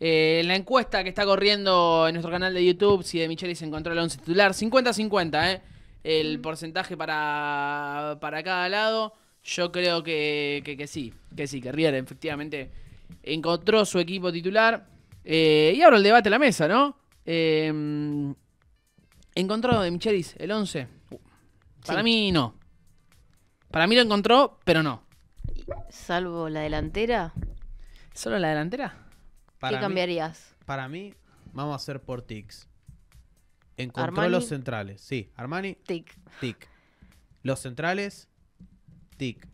en eh, la encuesta que está corriendo en nuestro canal de YouTube, si de Micheli encontró el 11 titular, 50-50, ¿eh? El porcentaje para, cada lado. Yo creo que, sí, que sí, que Riera efectivamente encontró su equipo titular. Eh, y ahora el debate a la mesa, ¿no? Em, ¿Encontró de Michelis el 11? Uh, para mí no. Para mí lo encontró, pero no. ¿Salvo la delantera? ¿Solo la delantera? ¿Qué cambiarías? para mí, vamos a hacer por tics. Encontró los centrales. Sí, Armani. Tic. Tic. Los centrales, tic.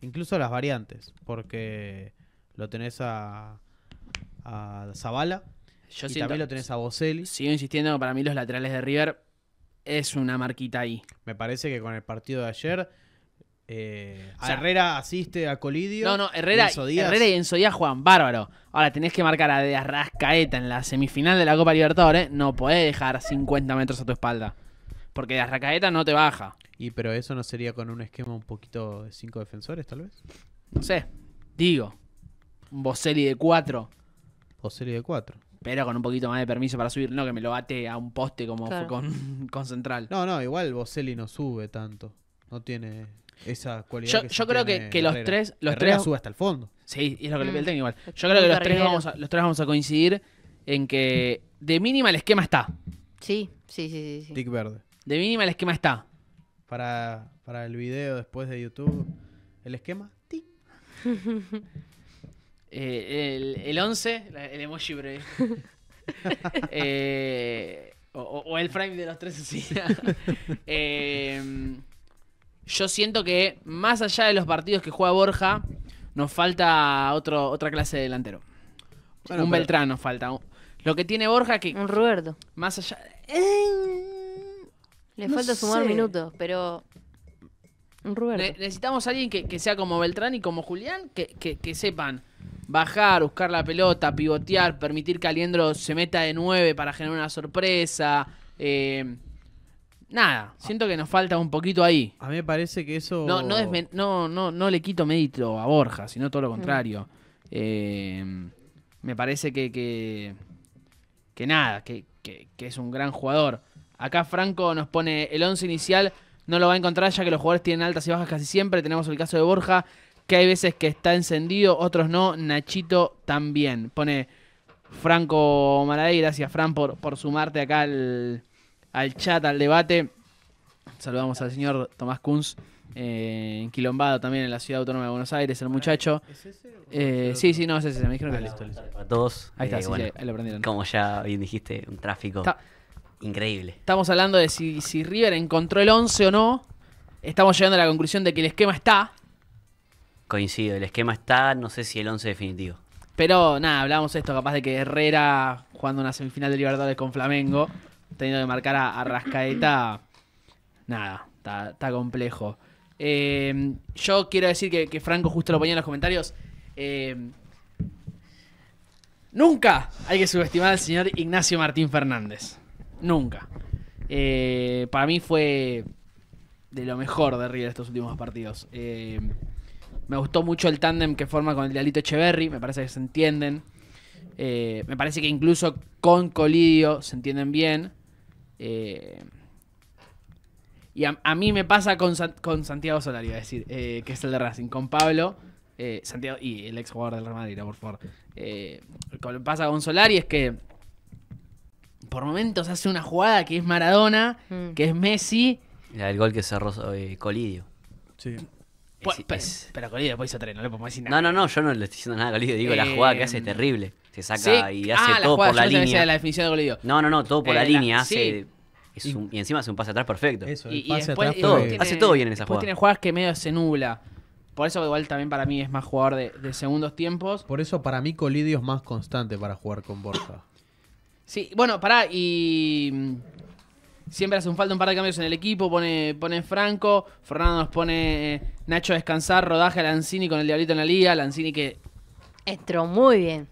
Incluso las variantes, porque lo tenés a, a Zavala. Yo y también lo tenés a Boselli. Sigo insistiendo, para mí los laterales de River es una marquita ahí. Me parece que con el partido de ayer eh, Herrera asiste a Colidio. No, no, Herrera y, Herrera y bárbaro. Ahora tenés que marcar a de Arrascaeta en la semifinal de la Copa Libertadores. No podés dejar 50 metros a tu espalda. Porque de Arrascaeta no te baja. ¿Y pero eso no sería con un esquema un poquito de 5 defensores, tal vez? No sé. Digo, un Bocelli de 4. Bocelli de 4. Pero con un poquito más de permiso para subir, no que me lo bate a un poste como fue con, con Central. No, no, igual Bocelli no sube tanto. No tiene esa cualidad. Yo, que yo creo que, que los tres. Los Herrera tres sube hasta el fondo. Sí, es lo que le pide el técnico igual. Yo creo que los tres, vamos a, los tres vamos a coincidir en que de mínima el esquema está. Sí, sí, sí, sí. sí. verde. De mínima el esquema está. Para, para el video después de YouTube, el esquema, tick. eh, el 11, el, emoji breve. eh, o, o, el frame de los tres, sí. eh, yo siento que más allá de los partidos que juega Borja, nos falta otro, otra clase de delantero. un Beltrán nos falta. Lo que tiene Borja que... Un Ruberto. Más allá... Eh, Le falta sumar minutos, pero... Un Ruberto. necesitamos a alguien que, sea como Beltrán y como Julián, que, sepan bajar, buscar la pelota, pivotear, permitir que Aliendro se meta de nueve para generar una sorpresa. Eh, nada, siento que nos falta un poquito ahí. A mí me parece que eso. No, no, no, no, le quito mérito a Borja, sino todo lo contrario. Eh, me parece que. que, nada, que, es un gran jugador. Acá Franco nos pone el 11 inicial. No lo va a encontrar ya que los jugadores tienen altas y bajas casi siempre. Tenemos el caso de Borja, que hay veces que está encendido, otros no. Nachito también. Pone Franco Maradé. Gracias, Fran, por, por sumarte acá al, al chat, al debate. Saludamos al señor Tomás Kunz, eh, en quilombado también en la ciudad autónoma de Buenos Aires, el ah, muchacho. ¿Es ese? Eh, sí, sí, no, es ese, me dijeron que ah, este. listo. Para todos. Ahí está, eh, Como ya bien dijiste, un tráfico increíble. Estamos hablando de si, si River encontró el 11 o no. Estamos llegando a la conclusión de que el esquema está. Coincido, el esquema está, no sé si el 11 definitivo. Pero nada, hablábamos esto, capaz de que Herrera jugando una semifinal de Libertadores con Flamengo teniendo que marcar a, Rascaeta, nada, está, complejo. Em, yo quiero decir que, Franco justo lo ponía en los comentarios. Em, nunca hay que subestimar al señor Ignacio Martín Fernández. Nunca. Eh, para mí fue de lo mejor de River estos últimos partidos. Em, me gustó mucho el tándem que forma con el dialito Echeverry. Me parece que se entienden. Eh, me parece que incluso con Colidio se entienden bien. Eh, y a, mí me pasa con, con Santiago Solari, a decir, eh, que es el de Racing, con Pablo. Eh, Santiago, y el ex jugador del Real Madrid, por favor. pasa con Solari es que por momentos hace una jugada que es Maradona, mm. que es Messi. El gol que cerró Colidio. Sí. Pues, pero Colidio después hizo tres, no le podemos decir nada. No, no, no, yo no le estoy diciendo nada a Colidio. Digo, la jugada que hace es terrible. Se saca y hace ah, todo por la línea. No, no, no, todo por la, línea. Hace y, encima hace un pase atrás perfecto. y, hace todo bien en esa jugada. tiene jugadas que medio se nubla. Por eso igual también para mí es más jugador de, segundos tiempos. Por eso para mí Colidio es más constante para jugar con Borja. Sí, bueno, pará, y mm, siempre hace un falta un par de cambios en el equipo. Pone, pone Franco, Fernando nos pone eh, Nacho a descansar, rodaje a Lanzini con el diablito en la liga. Lanzini que. Entró muy bien.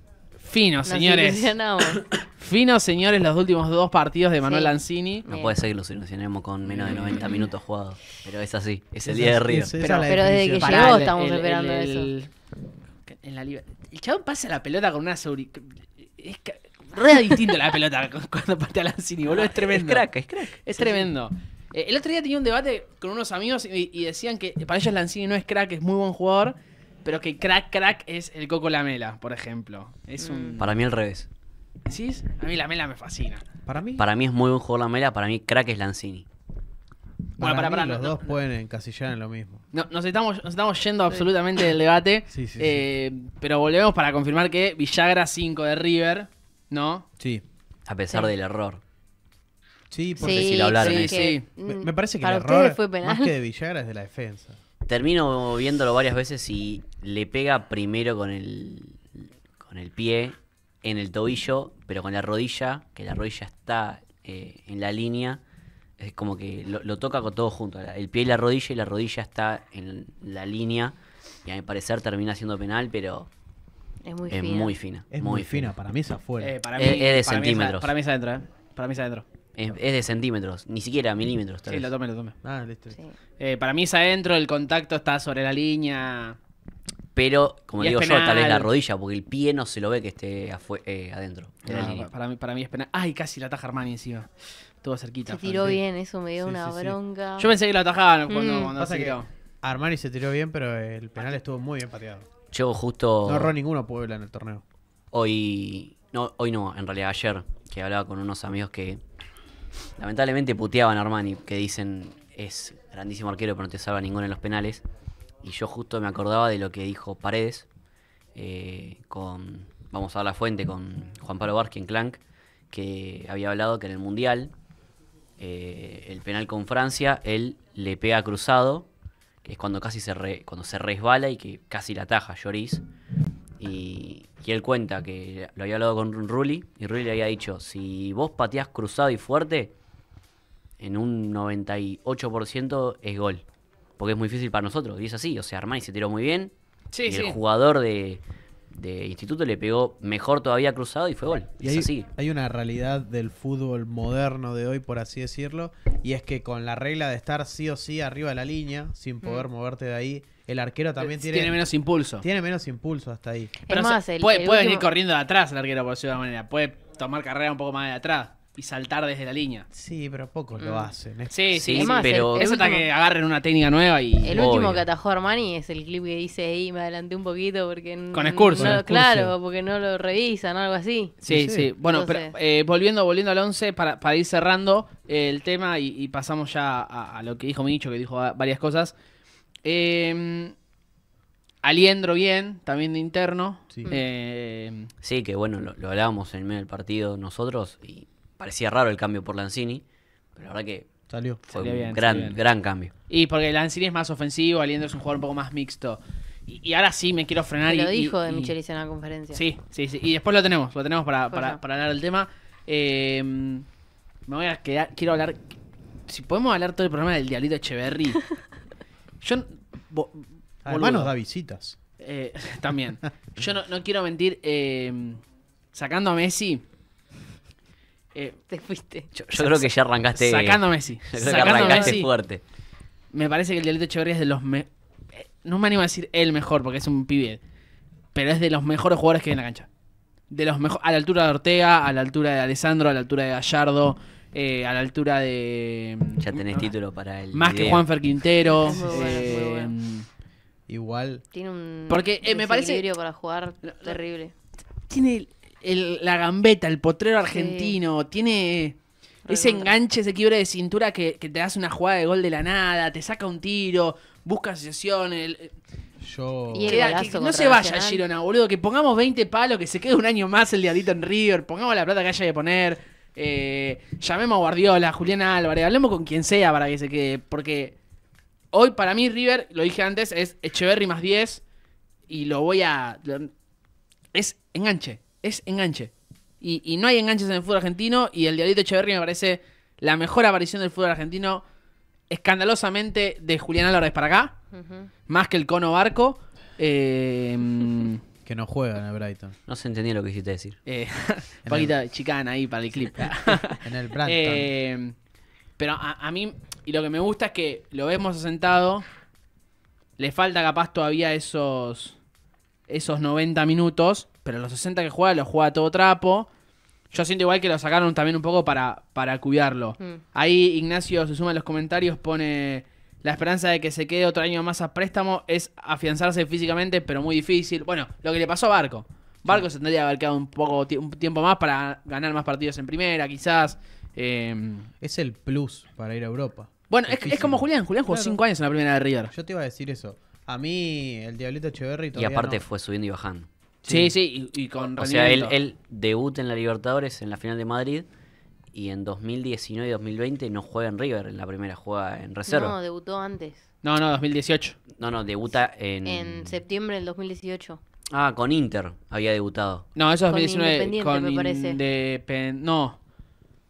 Fino, señores. Fino señores, los últimos dos partidos de Manuel Lanzini. No puede ser que los con menos de 90 mm. minutos jugados. Pero es así, es el día de Río. Pero, desde que llegó estamos esperando eso. el chabón pasa la pelota con una seguridad. Es distinto la pelota cuando patea Lanzini, boludo. Es tremendo. Es crack, es crack. Es tremendo. Eh, el otro día tenía un debate con unos amigos y, y decían que para ellos Lanzini no es crack, es muy buen jugador pero que crack crack es el Coco La Mela, por ejemplo. Es un... Mm. Para mí al revés. ¿Sí? A mí La Mela me fascina. ¿Para mí? Para mí es muy buen jugador Mela, para mí crack es Lanzini. Bueno, para, para, los dos pueden encasillar en lo mismo. No, nos, estamos, estamos yendo absolutamente del debate. Sí, sí, eh, pero volvemos para confirmar que Villagra 5 de River, ¿no? Sí. A pesar del error. Sí, porque si lo hablaron. Sí, Me, parece que el error fue penal. más que de Villagra es de la defensa. Termino viéndolo varias veces y le pega primero con el, con el pie en el tobillo, pero con la rodilla, que la rodilla está eh, en la línea. Es como que lo, toca con todo junto, el pie y la rodilla, y la rodilla está en la línea. Y a mi parecer termina siendo penal, pero es muy, fina. muy fina. Es muy, fina. Para mí es afuera. Eh, eh, es de centímetros. para mí es adentro, Para mí es adentro. Es, de centímetros, ni siquiera milímetros. Sí, lo tomé, lo tomé. Ah, listo. Eh, para mí es adentro, el contacto está sobre la línea. Pero, como digo yo, tal vez la rodilla, porque el pie no se lo ve que esté eh, adentro. Ah, para, mí, para mí es penal. Ay, casi la ataja Armani encima. Estuvo cerquita. Se tiró bien, eso me dio una bronca. Yo pensé que la atajaban cuando, mm. se Armani se tiró bien, pero el penal estuvo muy bien pateado. Yo justo. No ahorró ninguno Puebla en el torneo. Hoy. No, hoy no, en realidad ayer, que hablaba con unos amigos que Lamentablemente puteaban a Armani, que dicen es grandísimo arquero, pero no te salva ninguno en los penales. Y yo justo me acordaba de lo que dijo Paredes eh, con, vamos a la fuente, con Juan Pablo Vargas en Clank, que había hablado que en el Mundial, eh, el penal con Francia, él le pega cruzado, que es cuando casi se, cuando se resbala y que casi la ataja Lloris. Y, él cuenta que lo había hablado con Rulli y Rulli le había dicho, si vos pateás cruzado y fuerte, en un 98% es gol. Porque es muy difícil para nosotros. Y es así, o sea, Armani se tiró muy bien. y el jugador de, instituto le pegó mejor todavía cruzado y fue gol. Y es así. hay una realidad del fútbol moderno de hoy, por así decirlo, y es que con la regla de estar sí o sí arriba de la línea, sin poder mm. moverte de ahí, el arquero también tiene. Tiene menos impulso. Tiene menos impulso hasta ahí. Pero más, puede, venir corriendo de atrás el arquero, por decirlo de manera. Puede tomar carrera un poco más de atrás y saltar desde la línea. Sí, pero poco lo mm. hacen. ¿eh? Sí, sí, Eso está que agarren una técnica nueva y... El último que atajó Armani es el clip que dice, ahí me adelanté un poquito porque... Con excurso. No, claro, porque no lo revisan o algo así. Sí, sí. Bueno, pero, eh, volviendo, volviendo al 11, para, ir cerrando eh, el tema y, pasamos ya a, a, lo que dijo Micho, que dijo varias cosas. Eh, Aliendro bien, también de interno. Sí, em, que bueno, lo, hablábamos en el medio del partido nosotros y parecía raro el cambio por Lanzini, pero la verdad que salió. fue un gran, gran cambio. Y porque Lanzini es más ofensivo, Aliendro es un jugador un poco más mixto. Y, ahora sí me quiero frenar. y lo dijo de Michelis en la conferencia. Sí, sí, sí. Y después lo tenemos, lo tenemos para, para, para hablar del tema. Em, me voy a quedar, quiero hablar, si podemos hablar todo el problema del Diablito Echeverry. Yo. Bo, ah, nos da visitas. Eh, también. Yo no, no quiero mentir. Em, sacando a Messi. Eh, Te fuiste. Yo, creo que ya arrancaste. Sacando a Messi. Yo creo sacando que arrancaste Messi, fuerte. Me parece que el Dialito Echeverría es de los. Eh, no me animo a decir el mejor porque es un pibe. Pero es de los mejores jugadores que hay en la cancha. De los mejor, a la altura de Ortega, a la altura de Alessandro, a la altura de Gallardo. Eh, a la altura de. Mm, ya tenés título para él. Más que Juanfer Quintero. Eh, Igual. Tiene un. Porque eh, me parece. para jugar terrible. Tiene la gambeta, el potrero argentino. Tiene. Ese enganche, ese quiebre de cintura que, te hace una jugada de gol de la nada, te saca un tiro, busca asociaciones. Yo... no se vaya Girona, boludo. Que pongamos 20 palos, que se quede un año más el diadito en River. Pongamos la plata que haya que poner. Eh, llamemos a Guardiola, Julián Álvarez, hablemos con quien sea para que se quede. Porque hoy para mí River, lo dije antes, es Echeverry más 10 y lo voy a... es enganche, es enganche. Y, no hay enganches en el fútbol argentino y el diablito Echeverry me parece la mejor aparición del fútbol argentino escandalosamente de Julián Álvarez para acá, más que el cono barco. Eh, que no juega en el Brighton. No se entendía lo que quisiste decir. Eh, Paquita chicana ahí para el clip. en el Brighton. Eh, pero a, mí, y lo que me gusta es que lo vemos asentado. Le falta capaz todavía esos, esos 90 minutos. Pero los 60 que juega, los juega todo trapo. Yo siento igual que lo sacaron también un poco para, para cuidarlo. Mm. Ahí Ignacio se suma a los comentarios, pone la esperanza de que se quede otro año más a préstamo es afianzarse físicamente, pero muy difícil. Bueno, lo que le pasó a Barco. Barco se tendría que haber quedado un poco tiempo más para ganar más partidos en primera, quizás. Em. Es el plus para ir a Europa. Bueno, es, como Julián. Julián jugó cinco años en la primera de River. Yo te iba a decir eso. A mí, el Diablito Echeverry Y aparte fue subiendo y bajando. Sí, sí, y, y, con O sea, él debuta en la Libertadores en la final de Madrid y en 2019 y 2020 no juega en River, en la primera juega en reserva. No, debutó antes. No, no, 2018. No, no, debuta en... En septiembre del 2018. Ah, con Inter había debutado. No, eso es 2019. Con Independiente, me No.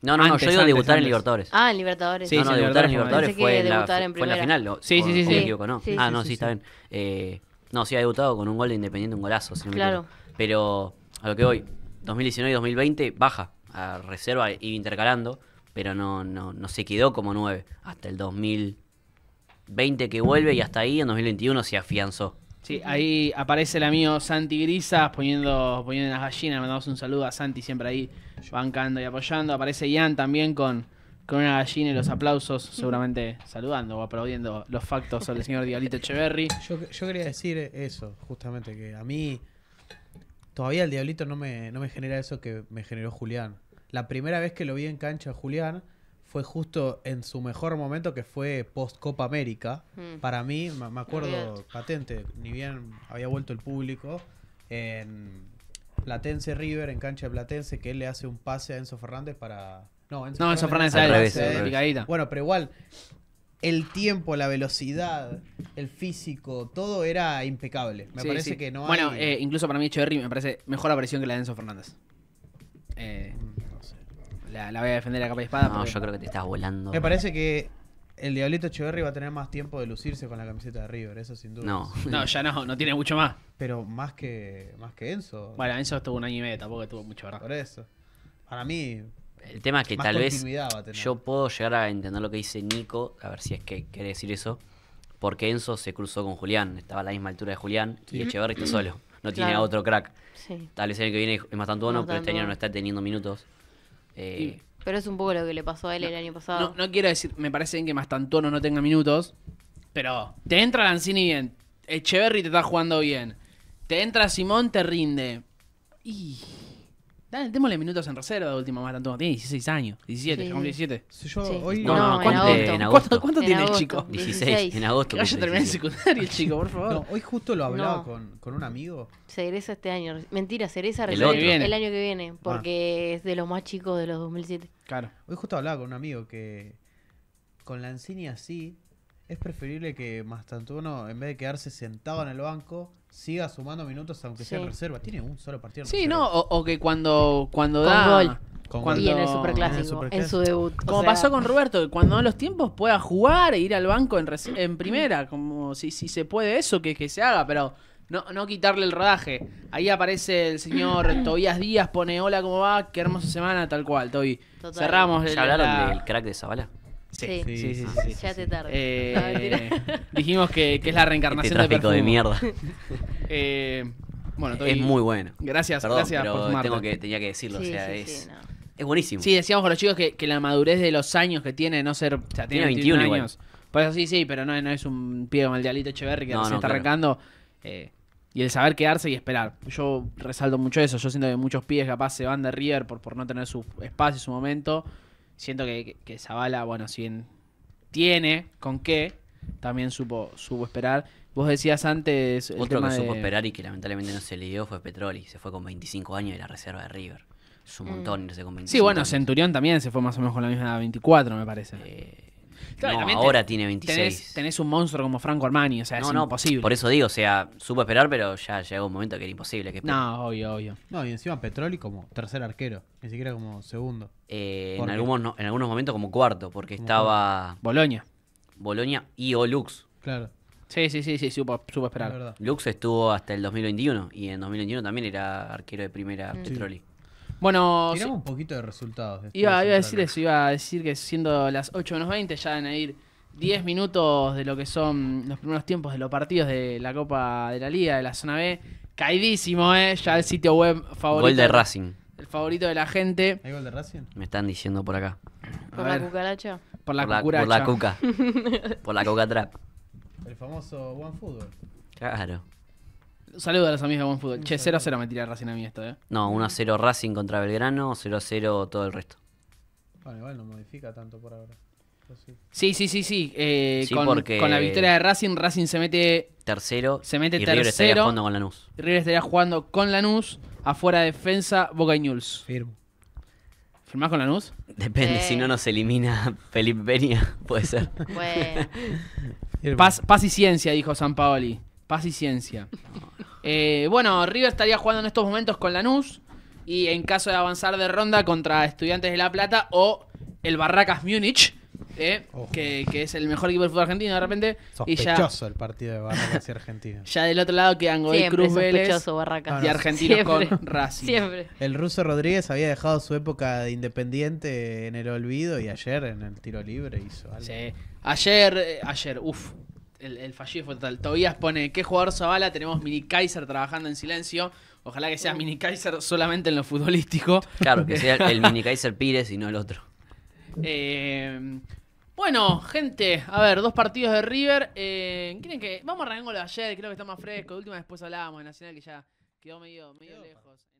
No, no, no, yo iba a debutar en Libertadores. Ah, en Libertadores. Sí, no, no, sí, debutar en Libertadores fue, en la, final. sí, sí, sí. sí. ah, no, sí, está bien. Eh, no, sí ha debutado con un gol de Independiente, un golazo. claro. pero a lo que voy, 2019 y 2020 baja a reserva iba intercalando, pero no, no, se quedó como nueve hasta el 2020 que vuelve y hasta ahí en 2021 se afianzó. Sí, ahí aparece el amigo Santi Grisas poniendo, poniendo las gallinas. Mandamos un saludo a Santi, siempre ahí bancando y apoyando. Aparece Ian también con, con una gallina y los aplausos, seguramente saludando o aplaudiendo los factos sobre el señor Diablito Echeverry. Yo, yo, quería decir eso, justamente, que a mí todavía el Diablito no me, no me genera eso que me generó Julián. La primera vez que lo vi en cancha Julián fue justo en su mejor momento que fue post Copa América. Mm. Para mí, me acuerdo patente, ni bien había vuelto el público en Platense River, en cancha de Platense, que él le hace un pase a Enzo Fernández para... No, Enzo, Fernández, Bueno, pero igual, el tiempo, la velocidad, el físico, todo era impecable. Me parece que no hay... Bueno, eh, incluso para mí Echeverry me parece mejor la aparición que la de Enzo Fernández. Eh, la, voy a defender a capa de espada. No, yo creo que te estás volando. Me parece que el Diablito Echeverri va a tener más tiempo de lucirse con la camiseta de River, eso sin duda. No, ya no, no tiene mucho más. Pero más que más que Enzo. Bueno, Enzo estuvo un año y medio, tampoco estuvo mucho, ¿verdad? Por eso. Para mí. El tema es que tal vez yo puedo llegar a entender lo que dice Nico, a ver si es que quiere decir eso, porque Enzo se cruzó con Julián, estaba a la misma altura de Julián y Echeverri está solo, no tiene a otro crack. Tal vez el que viene es más tanto bueno, pero este año no está teniendo minutos. Eh, pero es un poco lo que le pasó a él el año pasado. No, quiero decir, me parece bien que tanto no tenga minutos, pero te entra Lanzini bien, Echeverry te está jugando bien, te entra Simón, te rinde. Y Dale, démosle minutos en reserva de última más tanto. Tiene 16 años, 17, 17. yo hoy... No, no, ¿cuánto, en agosto. ¿cuánto, tiene el chico? 16, en agosto. Que vaya a terminar el secundario el chico, por favor. hoy justo lo hablaba con, un amigo. Se egresa este año. Mentira, se egresa el, año que viene, ah. porque es de los más chicos de los 2007. Claro. Hoy justo hablaba con un amigo que con la enseña así, es preferible que Mastantuno, en vez de quedarse sentado en el banco, siga sumando minutos aunque sea en reserva. Tiene un solo partido. En sí, no, o, que cuando, cuando da. cuando... Y en el superclásico, en, su debut. Como pasó con Roberto, que cuando da los tiempos pueda jugar e ir al banco en, en primera. Como si, si se puede eso, que, se haga, pero. No, no, quitarle el rodaje. Ahí aparece el señor Tobías Díaz, pone hola, ¿cómo va? Qué hermosa semana, tal cual, Toby. Cerramos. ¿Ya hablaron del crack de Zabala? Sí, sí, sí. ya te tarde. Eh, dijimos que, que, es la reencarnación este tráfico de, mierda. Eh, bueno, estoy... Es muy bueno. Gracias, gracias pero por tengo que, tenía que decirlo. o sea, es, buenísimo. Sí, decíamos con los chicos que, la madurez de los años que tiene, no ser. O sea, tiene, 21, años. pues sí, sí, pero no, no es un pie como el de Alito que se está arrancando. Eh, y el saber quedarse y esperar. Yo resalto mucho eso. Yo siento que muchos pies capaz se van de River por, por no tener su espacio, su momento siento que, que Zavala, bueno, si tiene con qué, también supo, supo esperar. Vos decías antes. Otro que supo esperar y que lamentablemente no se le dio fue Petroli. Se fue con 25 años de la reserva de River. Es un mm. montón irse con 25. Sí, bueno, Centurión también se fue más o menos con la misma edad, 24, me parece. Eh, ahora tiene 26. Tenés, un monstruo como Franco Armani, o sea, no, es no, imposible. Por eso digo, o sea, supo esperar, pero ya llegó un momento que era imposible. Que no, obvio, obvio. No, y encima Petroli como tercer arquero, ni siquiera como segundo. Eh, en, algunos, en algunos momentos como cuarto, porque estaba... Boloña. Boloña y Olux. Claro. Sí, sí, sí, sí, supo, esperar. Lux estuvo hasta el 2021 y en 2021 también era arquero de primera mm. Petroli. Bueno, un poquito de resultados. iba, a decir eso, iba a decir que siendo las 8 menos 20 ya van a ir 10 minutos de lo que son los primeros tiempos de los partidos de la Copa de la Liga, de la Zona B. Caidísimo, ¿eh? Ya el sitio web favorito. Gol de Racing. El favorito de la gente. de Racing? Me están diciendo por acá. ¿Por la cucaracha? Por la, por Por la cuca. por la coca trap. El famoso One Football. Claro. Saludos a los amigos de Buen Fútbol. Che, 0 0 me tiré Racing a mí esto, ¿eh? No, 1 a 0 Racing contra Belgrano, 0 a 0 todo el resto. Bueno, igual no modifica tanto por ahora. Sí. sí, sí, sí, eh, sí. con, porque... con, la victoria de Racing, Racing se mete tercero. Se mete y tercero. River estaría jugando con Lanús. River estaría jugando con Lanús, afuera defensa, Boca y Newell's. Firmo. ¿Firmás con Lanús? Depende, si eh. no nos elimina Felipe Peña, puede ser. Bueno. paz, paz, y ciencia, dijo San Paoli. Paz y ciencia. No. Eh, bueno, River estaría jugando en estos momentos con Lanús y en caso de avanzar de ronda contra Estudiantes de La Plata o el Barracas Múnich, eh, que, es el mejor equipo de fútbol argentino de repente. Sospechoso el partido de Barracas y Argentina. Ya del otro lado quedan Cruz Barracas. y Argentinos Siempre. con El ruso Rodríguez había dejado su época de independiente en el olvido y ayer en el tiro libre hizo algo. Ayer, eh, ayer, uff, el, el fallido fue total. Tobías pone, ¿qué jugador Zabala? Tenemos Mini Kaiser trabajando en silencio. Ojalá que sea Mini Kaiser solamente en lo futbolístico. Claro, que sea el Mini Kaiser Pires y no el otro. Eh, bueno, gente, a ver, dos partidos de River. Eh, que.? Vamos a arrancar con lo de ayer, creo que está más fresco. De última, después hablábamos de Nacional, que ya quedó medio, medio lejos.